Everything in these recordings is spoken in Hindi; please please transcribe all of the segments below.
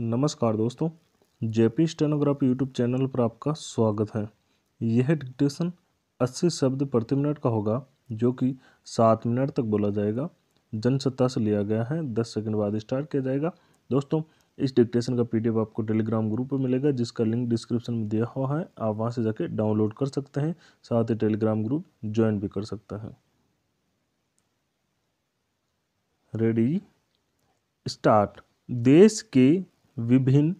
नमस्कार दोस्तों जेपी स्टेनोग्राफी यूट्यूब चैनल पर आपका स्वागत है यह डिक्टेशन 80 शब्द प्रति मिनट का होगा जो कि सात मिनट तक बोला जाएगा जनसत्ता से लिया गया है दस सेकंड बाद स्टार्ट किया जाएगा दोस्तों इस डिक्टेशन का पीडीएफ आपको टेलीग्राम ग्रुप पर मिलेगा जिसका लिंक डिस्क्रिप्शन में दिया हुआ है आप वहाँ से जाके डाउनलोड कर सकते हैं साथ ही टेलीग्राम ग्रुप ज्वाइन भी कर सकता है रेडी स्टार्ट देश के विभिन्न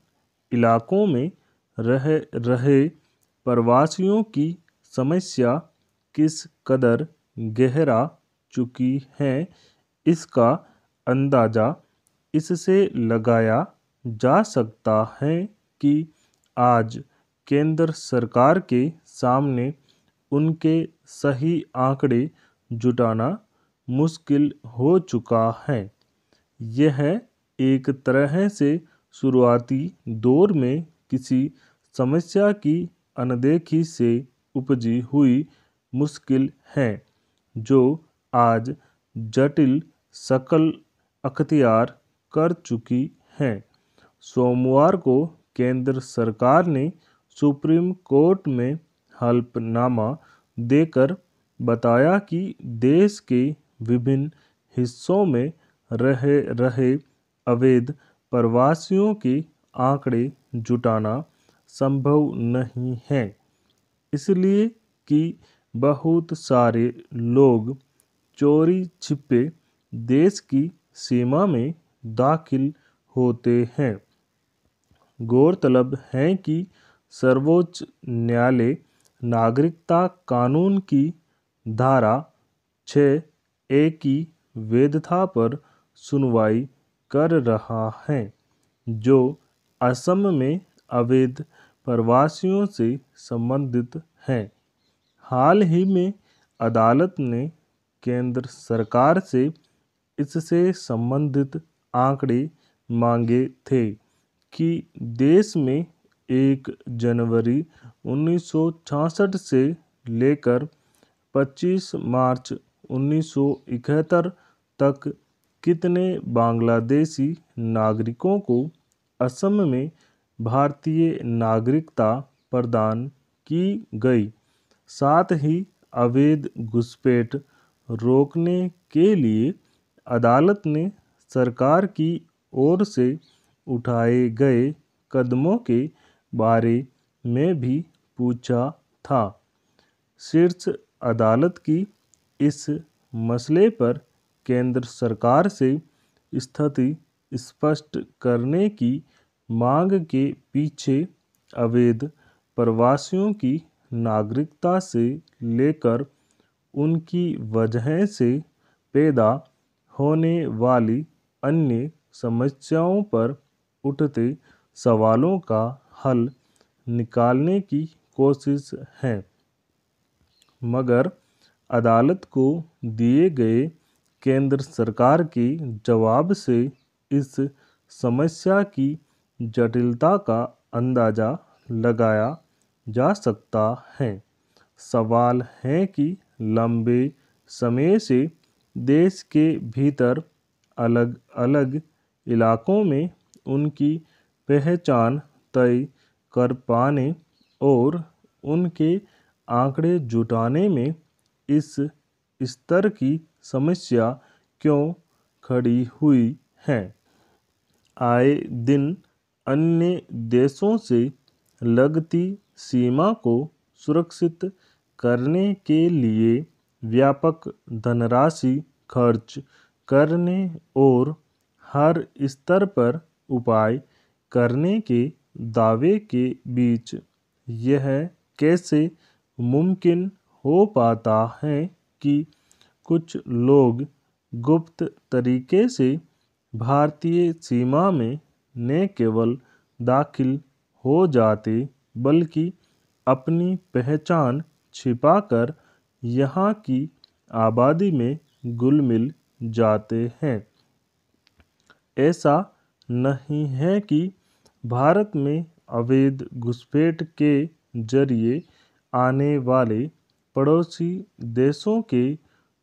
इलाकों में रह रहे प्रवासियों की समस्या किस कदर गहरा चुकी है इसका अंदाज़ा इससे लगाया जा सकता है कि आज केंद्र सरकार के सामने उनके सही आंकड़े जुटाना मुश्किल हो चुका है यह एक तरह से शुरुआती दौर में किसी समस्या की अनदेखी से उपजी हुई मुश्किल हैं जो आज जटिल शक्ल अख्तियार कर चुकी हैं सोमवार को केंद्र सरकार ने सुप्रीम कोर्ट में हल्फनामा देकर बताया कि देश के विभिन्न हिस्सों में रह रहे अवैध प्रवासियों के आंकड़े जुटाना संभव नहीं है इसलिए कि बहुत सारे लोग चोरी छिपे देश की सीमा में दाखिल होते हैं गौरतलब है कि सर्वोच्च न्यायालय नागरिकता कानून की धारा छः ए की वैधता पर सुनवाई कर रहा है जो असम में अवैध प्रवासियों से संबंधित हैं हाल ही में अदालत ने केंद्र सरकार से इससे संबंधित आंकड़े मांगे थे कि देश में एक जनवरी 1966 से लेकर 25 मार्च 1971 तक कितने बांग्लादेशी नागरिकों को असम में भारतीय नागरिकता प्रदान की गई साथ ही अवैध घुसपैठ रोकने के लिए अदालत ने सरकार की ओर से उठाए गए कदमों के बारे में भी पूछा था शीर्ष अदालत की इस मसले पर केंद्र सरकार से स्थिति स्पष्ट करने की मांग के पीछे अवैध प्रवासियों की नागरिकता से लेकर उनकी वजह से पैदा होने वाली अन्य समस्याओं पर उठते सवालों का हल निकालने की कोशिश है मगर अदालत को दिए गए केंद्र सरकार के जवाब से इस समस्या की जटिलता का अंदाज़ा लगाया जा सकता है सवाल है कि लंबे समय से देश के भीतर अलग अलग इलाकों में उनकी पहचान तय कर पाने और उनके आंकड़े जुटाने में इस स्तर की समस्या क्यों खड़ी हुई है आए दिन अन्य देशों से लगती सीमा को सुरक्षित करने के लिए व्यापक धनराशि खर्च करने और हर स्तर पर उपाय करने के दावे के बीच यह कैसे मुमकिन हो पाता है कि कुछ लोग गुप्त तरीके से भारतीय सीमा में न केवल दाखिल हो जाते बल्कि अपनी पहचान छिपाकर यहाँ की आबादी में गुल मिल जाते हैं ऐसा नहीं है कि भारत में अवैध घुसपैठ के जरिए आने वाले पड़ोसी देशों के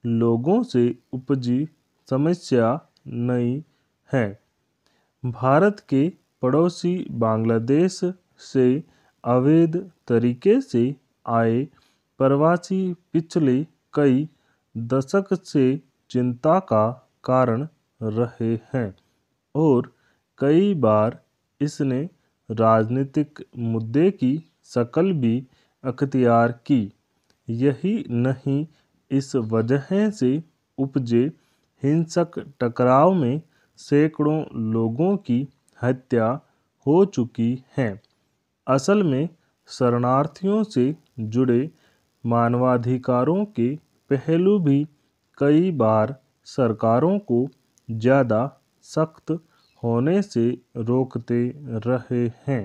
लोगों से उपजी समस्या नहीं है भारत के पड़ोसी बांग्लादेश से अवैध तरीके से आए प्रवासी पिछले कई दशक से चिंता का कारण रहे हैं और कई बार इसने राजनीतिक मुद्दे की शक्ल भी अख्तियार की यही नहीं इस वजह से उपजे हिंसक टकराव में सैकड़ों लोगों की हत्या हो चुकी है असल में शरणार्थियों से जुड़े मानवाधिकारों के पहलू भी कई बार सरकारों को ज़्यादा सख्त होने से रोकते रहे हैं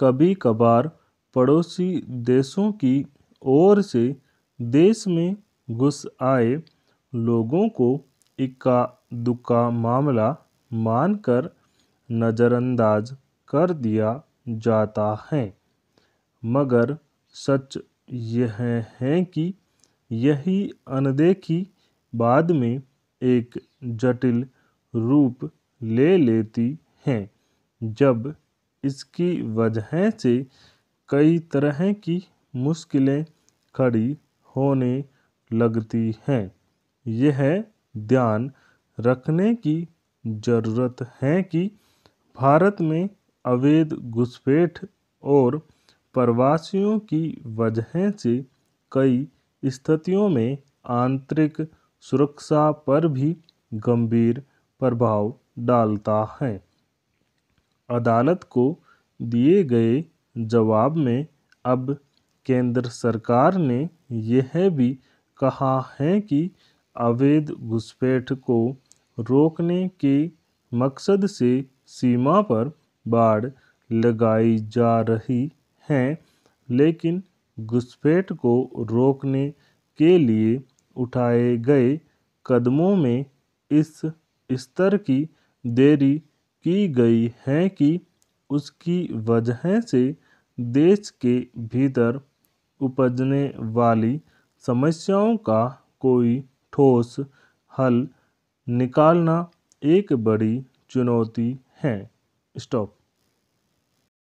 कभी कभार पड़ोसी देशों की ओर से देश में घुस आए लोगों को इक्का दुक्का मामला मानकर नज़रअंदाज कर दिया जाता है मगर सच यह है कि यही अनदेखी बाद में एक जटिल रूप ले लेती है जब इसकी वजह से कई तरह की मुश्किलें खड़ी होने लगती हैं यह ध्यान रखने की ज़रूरत है कि भारत में अवैध घुसपैठ और प्रवासियों की वजह से कई स्थितियों में आंतरिक सुरक्षा पर भी गंभीर प्रभाव डालता है अदालत को दिए गए जवाब में अब केंद्र सरकार ने यह भी कहा है कि अवैध घुसपैठ को रोकने के मकसद से सीमा पर बाड़ लगाई जा रही है लेकिन घुसपैठ को रोकने के लिए उठाए गए कदमों में इस स्तर की देरी की गई है कि उसकी वजह से देश के भीतर उपजने वाली समस्याओं का कोई ठोस हल निकालना एक बड़ी चुनौती है स्टॉप